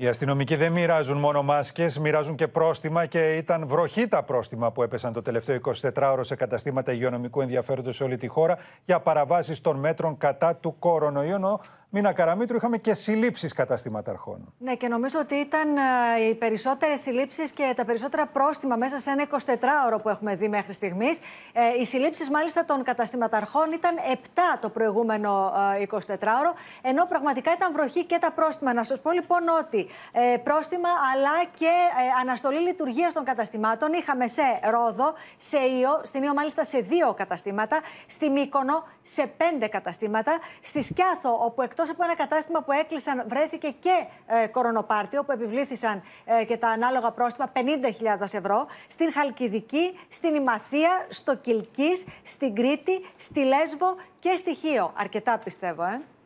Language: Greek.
Οι αστυνομικοί δεν μοιράζουν μόνο μάσκες, μοιράζουν και πρόστιμα και ήταν βροχή τα πρόστιμα που έπεσαν το τελευταίο 24ωρο σε καταστήματα υγειονομικού ενδιαφέροντος σε όλη τη χώρα για παραβάσεις των μέτρων κατά του κορονοϊού. Μίνα Καραμίτρου, είχαμε και συλλήψεις καταστηματαρχών. Ναι, και νομίζω ότι ήταν οι περισσότερες συλλήψεις και τα περισσότερα πρόστιμα μέσα σε ένα 24ωρο που έχουμε δει μέχρι στιγμής. Ε, οι συλλήψεις, μάλιστα, των καταστηματαρχών ήταν 7 το προηγούμενο 24ωρο, ενώ πραγματικά ήταν βροχή και τα πρόστιμα. Να σας πω λοιπόν ότι ε, πρόστιμα αλλά και ε, αναστολή λειτουργίας των καταστημάτων είχαμε σε Ρόδο, σε Ιω, στην Ιω μάλιστα σε δύο καταστήματα, στη Μύκονο σε πέντε καταστήματα, στη Σκιάθο, όπου εκ εκτό από ένα κατάστημα που έκλεισαν, βρέθηκε και ε, που επιβλήθησαν ε, και τα ανάλογα πρόστιμα 50.000 ευρώ, στην Χαλκιδική, στην Ημαθία, στο Κιλκής, στην Κρήτη, στη Λέσβο και στη Χίο. Αρκετά πιστεύω, ε.